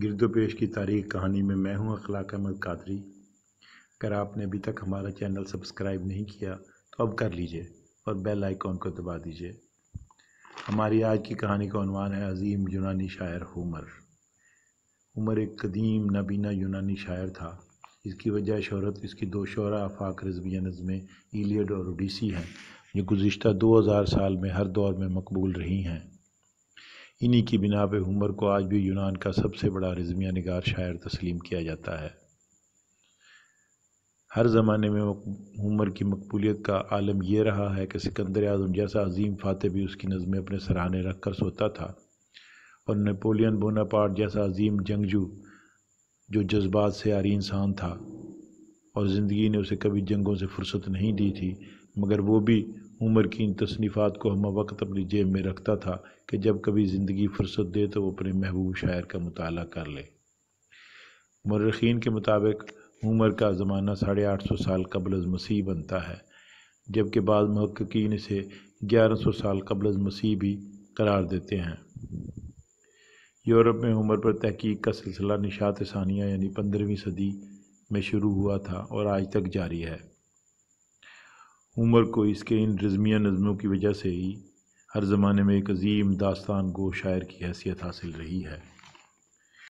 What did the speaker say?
गिरदोपेश की तारीख कहानी में मैं हूं अखलाक अहमद कादरी अगर आपने अभी तक हमारा चैनल सब्सक्राइब नहीं किया तो अब कर लीजिए और बेल आइकॉन को दबा दीजिए हमारी आज की कहानी का अनवान है अजीम यूनानी शायर हुमर उमर एक कदीम नबीना यूनानी शायर था इसकी वजह शहरत इसकी दो शहरा आफाक रजवी नज़में ईलियड और ओडिसी हैं जो गुज्त दो हज़ार साल में हर दौर में मकबूल रही हैं इन्हीं की बिना पर हुमर को आज भी यूनान का सबसे बड़ा रजमिया नगार शायर तस्लीम किया जाता है हर ज़माने में हुमर की मकबूलीत का आलम यह रहा है कि सिकंदर आजम जैसा अजीम फ़ातह भी उसकी नज़में अपने सराहने रख कर सोता था और नेपोलियन बोनापार्ट जैसा अजीम जंगजू जो जज्बात से आरी इंसान था और ज़िंदगी ने उसे कभी जंगों से फुर्सत नहीं दी थी मगर वो भी उमर की इन तसनीफ़ात को हम वक्त अपनी जेब में रखता था कि जब कभी ज़िंदगी फुर्सत दे तो वो अपने महबूब शायर का मताल कर ले मर्रखीन के मुताबिक उमर का ज़माना साढ़े आठ सौ साल कबल मसीह बनता है जबकि बाद महक्कीन इसे ग्यारह सौ साल कबल मसीह भी करार देते हैं यूरोप में उमर पर तहकीक का सिलसिला निशात सानिया यानी पंद्रहवीं सदी में शुरू हुआ था और आज तक जारी है उमर को इसके इन रज़मिया नज़मों की वजह से ही हर ज़माने में एक अजीम दास्तान को शायर की हैसियत हासिल रही है